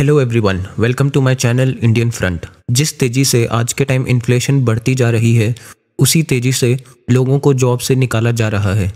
hello everyone welcome to my channel Indian front जिस तेज़ी से आज के टाइम इन्फ्लेशन बढ़ती जा रही है उसी तेज़ी से लोगों को जॉब से निकाला जा रहा है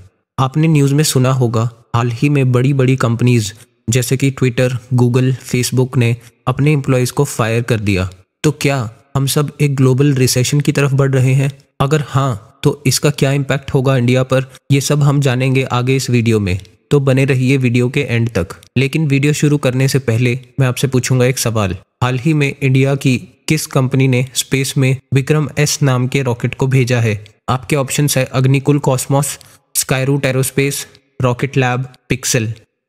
आपने न्यूज़ में सुना होगा हाल ही में बड़ी बड़ी कंपनीज जैसे कि ट्विटर गूगल फेसबुक ने अपने एम्प्लॉयज़ को फायर कर दिया तो क्या हम सब एक ग्लोबल रिसेशन की तरफ बढ़ रहे हैं अगर हाँ तो इसका क्या इम्पैक्ट होगा इंडिया पर यह सब हम जानेंगे आगे इस वीडियो में तो बने रहिए वीडियो के एंड तक लेकिन वीडियो शुरू करने से पहले मैं आपसे पूछूंगा एक सवाल हाल ही में इंडिया की किस कंपनी ने स्पेस में विक्रम एस नाम के रॉकेट को भेजा है आपके ऑप्शन है अग्निकुल कॉस्मोस स्कायरूट एरोस्पेस रॉकेट लैब पिक्सल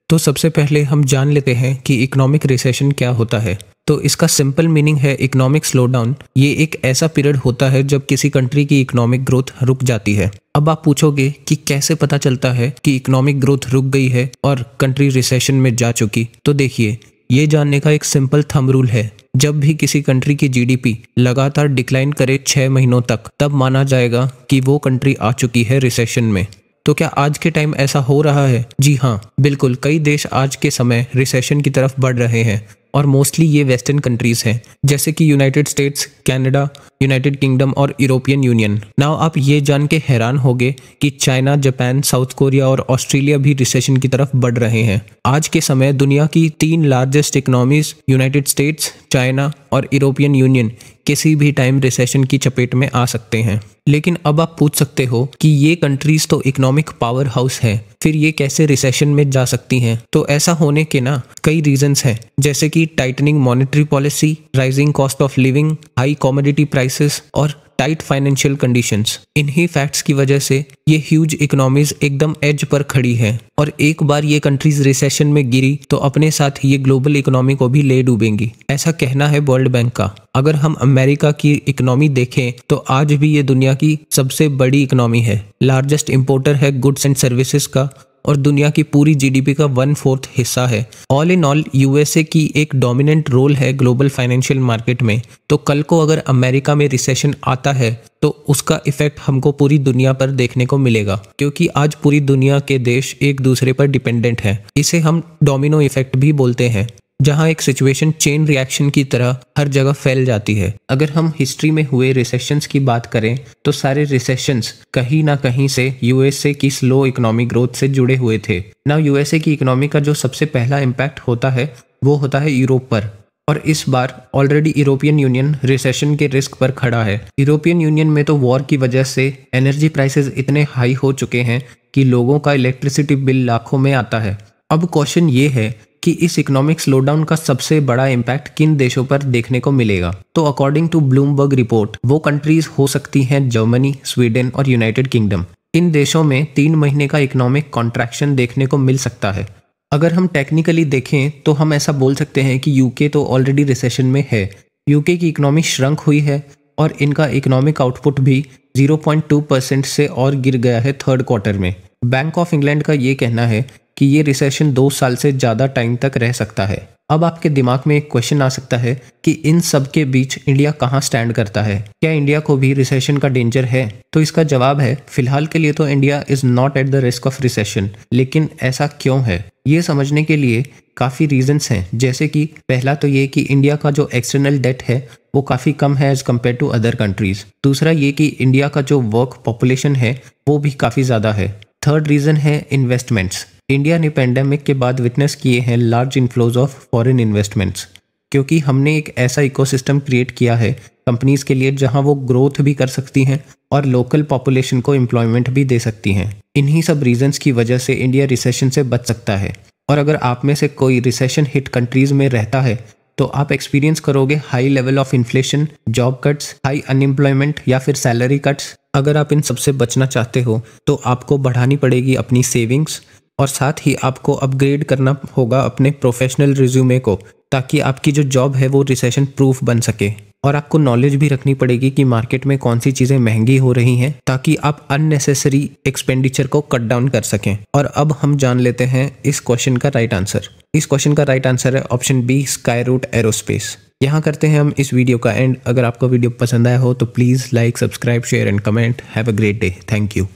तो सबसे पहले हम जान लेते हैं कि इकोनॉमिक रिसेशन क्या होता है तो इसका सिंपल मीनिंग है इकोनॉमिक स्लो डाउन ये एक ऐसा पीरियड होता है जब किसी कंट्री की इकोनॉमिक ग्रोथ रुक जाती है अब आप पूछोगे कि कैसे पता चलता है कि इकोनॉमिक ग्रोथ रुक गई है और कंट्री रिसेशन में जा चुकी तो देखिए ये जानने का एक सिंपल थम रूल है जब भी किसी कंट्री की जीडीपी लगातार डिक्लाइन करे छः महीनों तक तब माना जाएगा कि वो कंट्री आ चुकी है रिसेशन में तो क्या आज के टाइम ऐसा हो रहा है जी हाँ बिल्कुल कई देश आज के समय रिसेशन की तरफ बढ़ रहे हैं और मोस्टली ये वेस्टर्न कंट्रीज़ हैं जैसे कि United States Canada United Kingdom और यूरोपियन यूनियन नाउ आप ये जान के हैरान होगे कि चाइना जापान साउथ कोरिया और ऑस्ट्रेलिया भी रिसेशन की तरफ बढ़ रहे हैं आज के समय दुनिया की तीन largest economies United States China और यूरोपियन यूनियन किसी भी टाइम रिसेशन की चपेट में आ सकते हैं लेकिन अब आप पूछ सकते हो कि ये कंट्रीज तो इकोनॉमिक पावर हाउस है फिर ये कैसे रिसेशन में जा सकती हैं तो ऐसा होने के ना कई रीजंस हैं जैसे कि tightening monetary policy rising cost of living high commodity price crisis और टाइट फाइनेंशियल कंडीशंस इन्हीं फैक्ट्स की वजह से ये ह्यूज इकोनॉमीज एकदम एज पर खड़ी है और एक बार ये कंट्रीज रिसेशन में गिरी तो अपने साथ ये ग्लोबल इकोनॉमी को भी ले डूबेंगी ऐसा कहना है वर्ल्ड बैंक का अगर हम अमेरिका की इकोनॉमी देखें तो आज भी ये दुनिया की सबसे बड़ी इकोनॉमी है लार्जेस्ट इम्पोर्टर है गुड्स एंड सर्विसेज का और दुनिया की पूरी जीडीपी का वन फोर्थ हिस्सा है ऑल इन ऑल यूएसए की एक डोमिनेंट रोल है ग्लोबल फाइनेंशियल मार्केट में तो कल को अगर अमेरिका में रिसेशन आता है तो उसका इफेक्ट हमको पूरी दुनिया पर देखने को मिलेगा क्योंकि आज पूरी दुनिया के देश एक दूसरे पर डिपेंडेंट है इसे हम डोमिनो इफेक्ट भी बोलते हैं जहां एक सिचुएशन चेन रिएक्शन की तरह हर जगह फैल जाती है अगर हम हिस्ट्री में हुए रिसेशंस की बात करें तो सारे रिसेशंस कहीं ना कहीं से यूएसए की स्लो इकोनॉमिक ग्रोथ से जुड़े हुए थे ना यूएसए की इकोनॉमी का जो सबसे पहला इम्पैक्ट होता है वो होता है यूरोप पर और इस बार ऑलरेडी यूरोपियन यूनियन रिसेशन के रिस्क पर खड़ा है यूरोपियन यूनियन में तो वॉर की वजह से एनर्जी प्राइसेस इतने हाई हो चुके हैं कि लोगों का इलेक्ट्रिसिटी बिल लाखों में आता है अब क्वेश्चन ये है कि इस इकोनॉमिक स्लोडाउन का सबसे बड़ा इम्पैक्ट किन देशों पर देखने को मिलेगा तो अकॉर्डिंग टू ब्लूमबर्ग रिपोर्ट वो कंट्रीज हो सकती हैं जर्मनी स्वीडन और यूनाइटेड किंगडम इन देशों में तीन महीने का इकोनॉमिक कॉन्ट्रैक्शन देखने को मिल सकता है अगर हम टेक्निकली देखें तो हम ऐसा बोल सकते हैं कि यूके तो ऑलरेडी रिसेशन में है यूके की इकोनॉमी श्रंक हुई है और इनका इकोनॉमिक आउटपुट भी 0.2 परसेंट से और गिर गया है थर्ड क्वार्टर में बैंक ऑफ इंग्लैंड का ये कहना है कि ये रिसेशन दो साल से ज़्यादा टाइम तक रह सकता है अब आपके दिमाग में एक क्वेश्चन आ सकता है कि इन सब के बीच इंडिया कहाँ स्टैंड करता है क्या इंडिया को भी रिसेशन का डेंजर है तो इसका जवाब है फिलहाल के लिए तो India is not at the risk of recession लेकिन ऐसा क्यों है ये समझने के लिए काफ़ी रीजंस हैं जैसे कि पहला तो ये कि इंडिया का जो एक्सटर्नल डेट है वो काफ़ी कम है as compare to other countries दूसरा ये कि इंडिया का जो वर्क पॉपुलेशन है वो भी काफ़ी ज़्यादा है थर्ड रीज़न है इन्वेस्टमेंट्स इंडिया ने पेंडेमिक के बाद विटनेस किए हैं large inflows of foreign investments क्योंकि हमने एक ऐसा इकोसिस्टम क्रिएट किया है कंपनीज के लिए जहां वो ग्रोथ भी कर सकती हैं और लोकल पॉपुलेशन को एम्प्लॉयमेंट भी दे सकती हैं इन्हीं सब रीजंस की वजह से इंडिया रिसेशन से बच सकता है और अगर आप में से कोई रिसेशन हिट कंट्रीज़ में रहता है तो आप एक्सपीरियंस करोगे high level of inflation job cuts high unemployment या फिर सैलरी कट्स अगर आप इन सबसे बचना चाहते हो तो आपको बढ़ानी पड़ेगी अपनी सेविंग्स और साथ ही आपको अपग्रेड करना होगा अपने प्रोफेशनल रिज्यूमे को ताकि आपकी जो जॉब है वो रिसेशन प्रूफ बन सके और आपको नॉलेज भी रखनी पड़ेगी कि मार्केट में कौन सी चीज़ें महंगी हो रही हैं ताकि आप अननेसेसरी एक्सपेंडिचर को कट डाउन कर सकें और अब हम जान लेते हैं इस क्वेश्चन का राइट आंसर इस क्वेश्चन का राइट आंसर है option B Skyroot Aerospace यहाँ करते हैं हम इस वीडियो का एंड अगर आपको वीडियो पसंद आया हो तो please like subscribe share and comment have a great day thank you